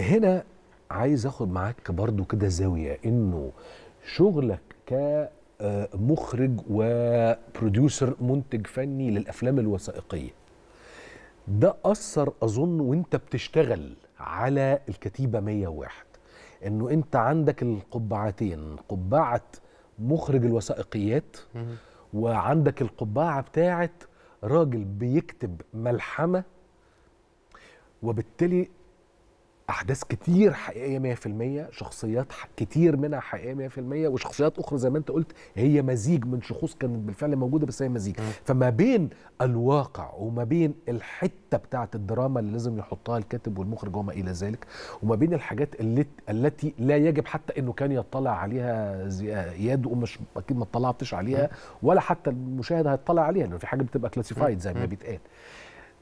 هنا عايز اخد معاك برضو كده زاويه انه شغلك كمخرج آه، وبروديوسر منتج فني للافلام الوثائقيه ده اثر اظن وانت بتشتغل على الكتيبه 101 انه انت عندك القبعتين قبعه مخرج الوثائقيات وعندك القبعه بتاعه راجل بيكتب ملحمه وبالتالي احداث كتير حقيقيه 100% شخصيات كتير منها حقيقيه 100% وشخصيات اخرى زي ما انت قلت هي مزيج من شخوص كانت بالفعل موجوده بس هي مزيج فما بين الواقع وما بين الحته بتاعه الدراما اللي لازم يحطها الكاتب والمخرج وما الى ذلك وما بين الحاجات اللي التي لا يجب حتى انه كان يطلع عليها اياد ومش اكيد ما اطلعتش عليها ولا حتى المشاهد هيطلع عليها لانه في حاجه بتبقى كلاسيفايد زي ما بيتقال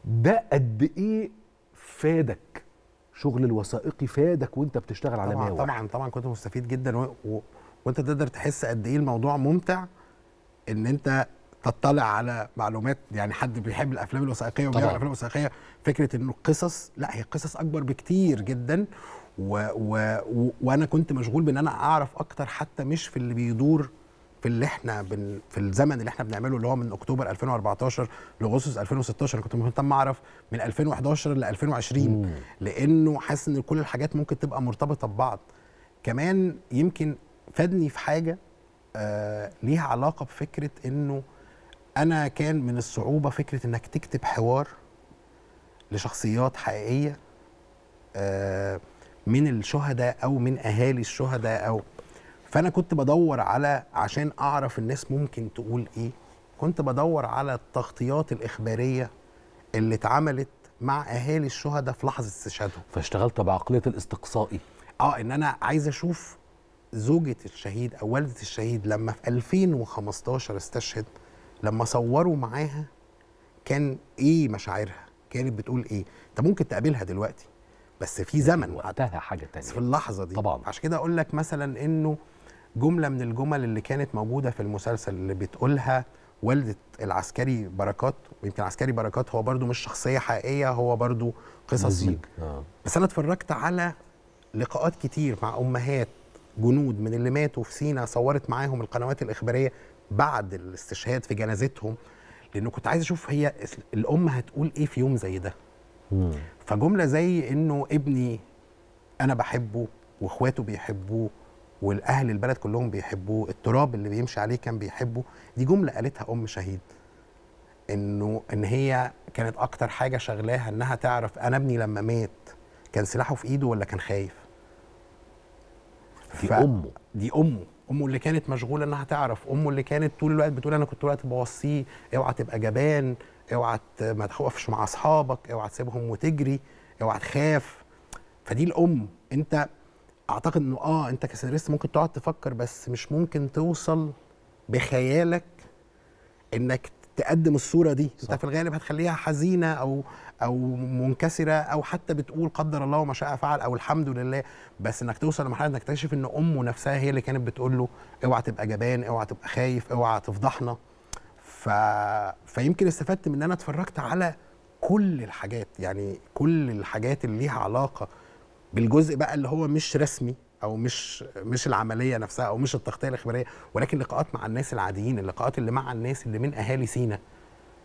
ده قد ايه فادك شغل الوثائقي فادك وانت بتشتغل على ماوى طبعا طبعا كنت مستفيد جدا و... و... وانت تقدر تحس قد ايه الموضوع ممتع ان انت تطلع على معلومات يعني حد بيحب الافلام الوثائقيه وبيعمل الافلام الوثائقيه فكره انه القصص لا هي قصص اكبر بكتير جدا و... و... و... وانا كنت مشغول بان انا اعرف اكتر حتى مش في اللي بيدور في اللي احنا بن في الزمن اللي احنا بنعمله اللي هو من اكتوبر 2014 لاغسطس 2016 انا كنت مهتم اعرف من 2011 ل 2020 مم. لانه حاسس ان كل الحاجات ممكن تبقى مرتبطه ببعض كمان يمكن فادني في حاجه آه ليها علاقه بفكره انه انا كان من الصعوبه فكره انك تكتب حوار لشخصيات حقيقيه آه من الشهداء او من اهالي الشهداء او فانا كنت بدور على عشان اعرف الناس ممكن تقول ايه كنت بدور على التغطيات الاخباريه اللي اتعملت مع اهالي الشهداء في لحظه استشهادهم فاشتغلت بعقليه الاستقصائي اه ان انا عايز اشوف زوجة الشهيد او والدة الشهيد لما في 2015 استشهد لما صوروا معاها كان ايه مشاعرها كانت بتقول ايه انت ممكن تقابلها دلوقتي بس في زمن وقتها حاجه تانية في اللحظه دي طبعا عشان كده اقول لك مثلا انه جمله من الجمل اللي كانت موجوده في المسلسل اللي بتقولها والده العسكري بركات ويمكن عسكري بركات هو برضو مش شخصيه حقيقيه هو برضو قصصي آه. بس انا اتفرجت على لقاءات كتير مع امهات جنود من اللي ماتوا في سينا صورت معاهم القنوات الاخباريه بعد الاستشهاد في جنازتهم لانه كنت عايز اشوف هي الام هتقول ايه في يوم زي ده مم. فجمله زي انه ابني انا بحبه واخواته بيحبوه والاهل البلد كلهم بيحبوه التراب اللي بيمشي عليه كان بيحبه دي جمله قالتها ام شهيد انه ان هي كانت اكتر حاجه شغلاها انها تعرف انا ابني لما مات كان سلاحه في ايده ولا كان خايف دي ف... امه دي امه امه اللي كانت مشغوله انها تعرف امه اللي كانت طول الوقت بتقول انا كنت طول الوقت بوصيه اوعى تبقى جبان اوعى ما تخوفش مع اصحابك اوعى تسيبهم وتجري اوعى تخاف فدي الام انت اعتقد انه اه انت كسيناريست ممكن تقعد تفكر بس مش ممكن توصل بخيالك انك تقدم الصوره دي صح. انت في الغالب هتخليها حزينه او او منكسره او حتى بتقول قدر الله وما شاء فعل او الحمد لله بس انك توصل لمرحله انك تكتشف ان امه نفسها هي اللي كانت بتقول له اوعى تبقى جبان اوعى تبقى خايف اوعى تفضحنا ف... فيمكن استفدت من ان انا اتفرجت على كل الحاجات يعني كل الحاجات اللي ليها علاقه بالجزء بقى اللي هو مش رسمي او مش مش العمليه نفسها او مش التغطيه الاخباريه ولكن لقاءات مع الناس العاديين اللقاءات اللي مع الناس اللي من اهالي سينا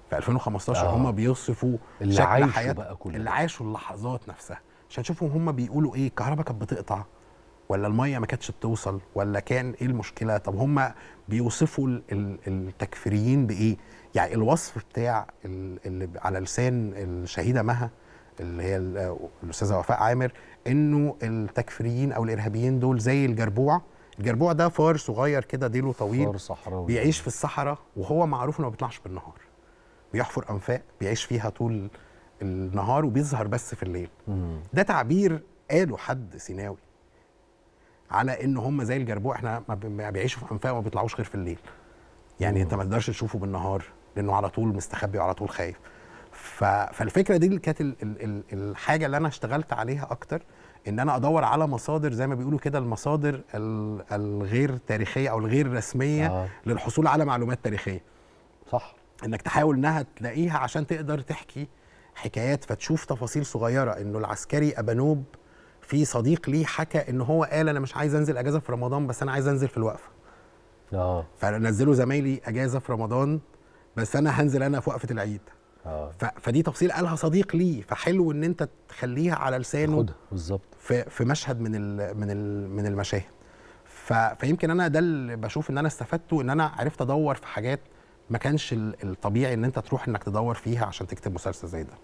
في 2015 آه. هم بيوصفوا اللي شكل حياتهم بقى كله اللي عاشوا اللحظات نفسها عشان تشوفهم هم بيقولوا ايه الكهرباء كانت بتقطع ولا الميه ما كانتش بتوصل ولا كان ايه المشكله طب هم بيوصفوا التكفيريين بايه يعني الوصف بتاع اللي على لسان الشهيده مها اللي هي الاستاذه وفاء عامر انه التكفيريين او الارهابيين دول زي الجربوع الجربوع ده فار صغير كده ديله طويل فار صحراوي بيعيش في الصحراء وهو معروف انه ما بيطلعش بالنهار بيحفر انفاق بيعيش فيها طول النهار وبيظهر بس في الليل ده تعبير قاله حد سيناوي على ان هم زي الجربوع احنا ما بيعيشوا في انفاق وما بيطلعوش غير في الليل يعني مم. انت ما تقدرش تشوفه بالنهار لانه على طول مستخبي وعلى طول خايف فالفكره دي اللي كانت الحاجه اللي انا اشتغلت عليها اكتر ان انا ادور على مصادر زي ما بيقولوا كده المصادر الغير تاريخيه او الغير رسميه آه. للحصول على معلومات تاريخيه صح انك تحاول انها تلاقيها عشان تقدر تحكي حكايات فتشوف تفاصيل صغيره انه العسكري ابانوب في صديق ليه حكى ان هو قال انا مش عايز انزل اجازه في رمضان بس انا عايز انزل في الوقفه اه فنزلوا زمايلي اجازه في رمضان بس انا هنزل انا في وقفه العيد آه. فدي تفصيل قالها صديق ليه فحلو ان انت تخليها على لسانه بالظبط في, في مشهد من الـ من الـ من المشاهد فيمكن انا ده اللي بشوف ان انا استفدته ان انا عرفت ادور في حاجات ما كانش الطبيعي ان انت تروح انك تدور فيها عشان تكتب مسلسل زي ده